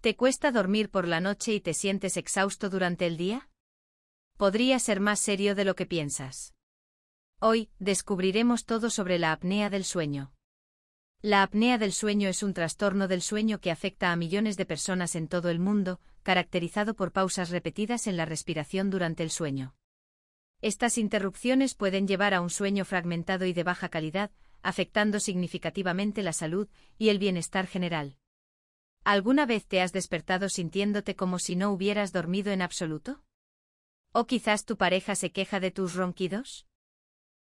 ¿Te cuesta dormir por la noche y te sientes exhausto durante el día? Podría ser más serio de lo que piensas. Hoy, descubriremos todo sobre la apnea del sueño. La apnea del sueño es un trastorno del sueño que afecta a millones de personas en todo el mundo, caracterizado por pausas repetidas en la respiración durante el sueño. Estas interrupciones pueden llevar a un sueño fragmentado y de baja calidad, afectando significativamente la salud y el bienestar general. ¿Alguna vez te has despertado sintiéndote como si no hubieras dormido en absoluto? ¿O quizás tu pareja se queja de tus ronquidos?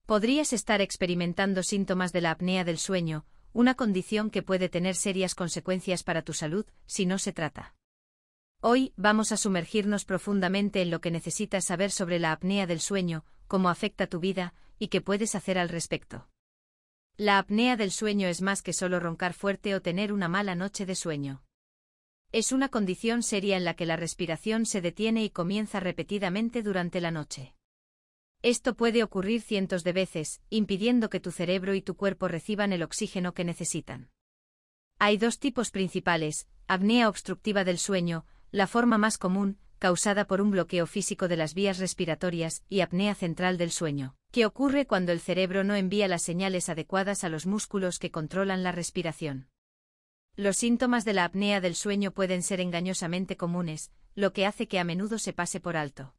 Podrías estar experimentando síntomas de la apnea del sueño, una condición que puede tener serias consecuencias para tu salud si no se trata. Hoy vamos a sumergirnos profundamente en lo que necesitas saber sobre la apnea del sueño, cómo afecta tu vida y qué puedes hacer al respecto. La apnea del sueño es más que solo roncar fuerte o tener una mala noche de sueño. Es una condición seria en la que la respiración se detiene y comienza repetidamente durante la noche. Esto puede ocurrir cientos de veces, impidiendo que tu cerebro y tu cuerpo reciban el oxígeno que necesitan. Hay dos tipos principales, apnea obstructiva del sueño, la forma más común, causada por un bloqueo físico de las vías respiratorias, y apnea central del sueño, que ocurre cuando el cerebro no envía las señales adecuadas a los músculos que controlan la respiración. Los síntomas de la apnea del sueño pueden ser engañosamente comunes, lo que hace que a menudo se pase por alto.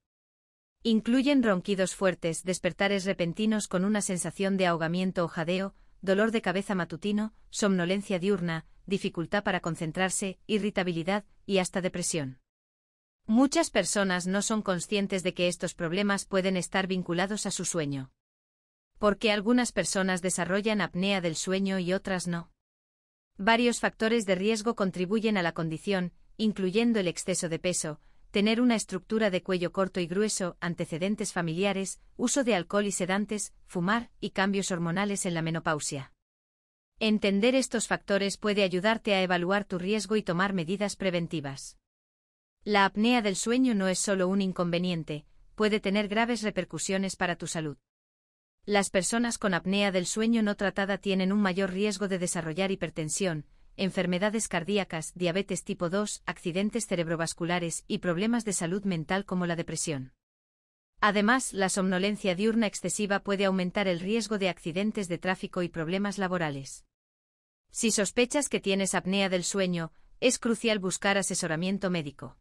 Incluyen ronquidos fuertes, despertares repentinos con una sensación de ahogamiento o jadeo, dolor de cabeza matutino, somnolencia diurna, dificultad para concentrarse, irritabilidad y hasta depresión. Muchas personas no son conscientes de que estos problemas pueden estar vinculados a su sueño. Porque algunas personas desarrollan apnea del sueño y otras no. Varios factores de riesgo contribuyen a la condición, incluyendo el exceso de peso, tener una estructura de cuello corto y grueso, antecedentes familiares, uso de alcohol y sedantes, fumar, y cambios hormonales en la menopausia. Entender estos factores puede ayudarte a evaluar tu riesgo y tomar medidas preventivas. La apnea del sueño no es solo un inconveniente, puede tener graves repercusiones para tu salud. Las personas con apnea del sueño no tratada tienen un mayor riesgo de desarrollar hipertensión, enfermedades cardíacas, diabetes tipo 2, accidentes cerebrovasculares y problemas de salud mental como la depresión. Además, la somnolencia diurna excesiva puede aumentar el riesgo de accidentes de tráfico y problemas laborales. Si sospechas que tienes apnea del sueño, es crucial buscar asesoramiento médico.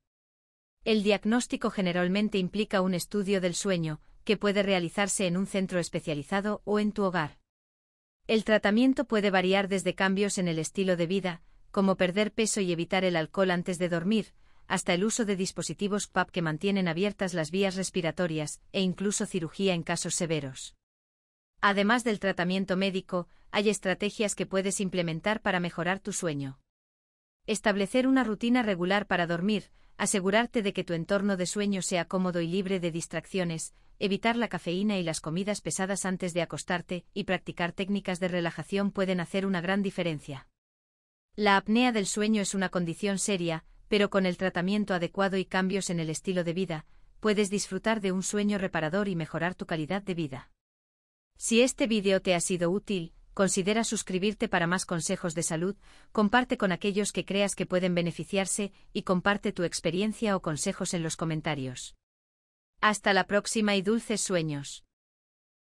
El diagnóstico generalmente implica un estudio del sueño, que puede realizarse en un centro especializado o en tu hogar. El tratamiento puede variar desde cambios en el estilo de vida, como perder peso y evitar el alcohol antes de dormir, hasta el uso de dispositivos PAP que mantienen abiertas las vías respiratorias e incluso cirugía en casos severos. Además del tratamiento médico, hay estrategias que puedes implementar para mejorar tu sueño. Establecer una rutina regular para dormir, asegurarte de que tu entorno de sueño sea cómodo y libre de distracciones, evitar la cafeína y las comidas pesadas antes de acostarte y practicar técnicas de relajación pueden hacer una gran diferencia. La apnea del sueño es una condición seria, pero con el tratamiento adecuado y cambios en el estilo de vida, puedes disfrutar de un sueño reparador y mejorar tu calidad de vida. Si este vídeo te ha sido útil, considera suscribirte para más consejos de salud, comparte con aquellos que creas que pueden beneficiarse y comparte tu experiencia o consejos en los comentarios. Hasta la próxima y dulces sueños.